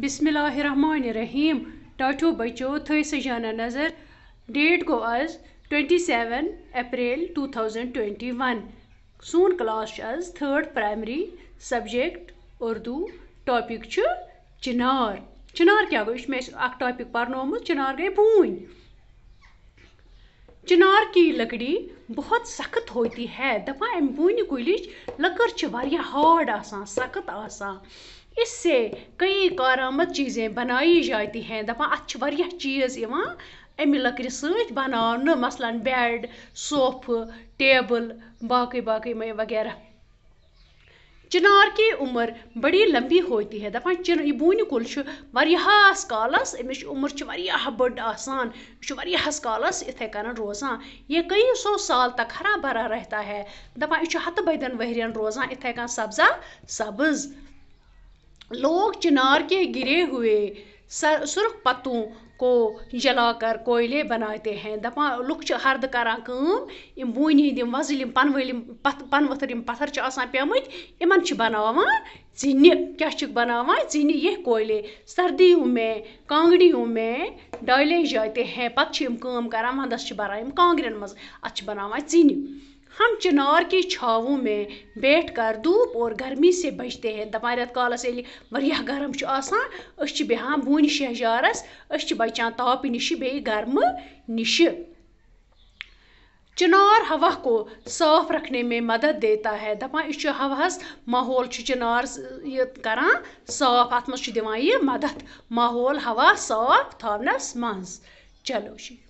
बिसमीम टाठो बचो थे सजाना नज़र डेट गो आज 27 अप्रैल 2021 सोन क्लास आज third primary subject Urdu topic चिनार चिनार क्या गो मे टॉपिक पर्नोम चिनार गई बून चिनार की लकड़ी बहुत सख्त होती है दपा अम बून कुल लकड़ वारिया हार्ड आसान सख्त आसान इससे कई कारामद चीज़ें बनाई जाती हैं दपा अत चीज अमि लकर सनान मसलन बेड सोफ टेबल बाकी बाकी मैं वगैरह चिनार की उम्र बड़ी लंबी होती है दपा चिन बून कुल वहस कालस अमि उम्र बड़ आसान वहस इथे कन रोजान ये कई सौ साल तक हरा भरा रहता है दपा यह हत बदन वहरियन रोजान इथे कन सब्जा सब्ज़ लोग चिनार के गिरे हुए सुरख पत्तों को जलाकर कोयले बनाते हैं दपा लुक हरद करा कम इम बूनि हंद वजल यम पन वल पथ पन वथर यम पत्थर पेम इन बनावान जिन क्या बनावान जिन ये कोयले सर्दियों में कांगड़ियों में डाले जाते हैं पत्म कम करान वंदस बरान यम मज अ बनावान जिन हम चिनार की छावों में बैठ कर धूप और गर्मी से बचते हैं दपान रत कल ये वह गर्म अस बेहान बून शहजारस अस बचान ताप नश गर्म नश चिनार हवा को साफ रखने में मदद देता है दपान यह हवास माहौल चिनार ये साफ अत मे दिवान ये मदद माहौल हवा साफ थानस मज चलो जी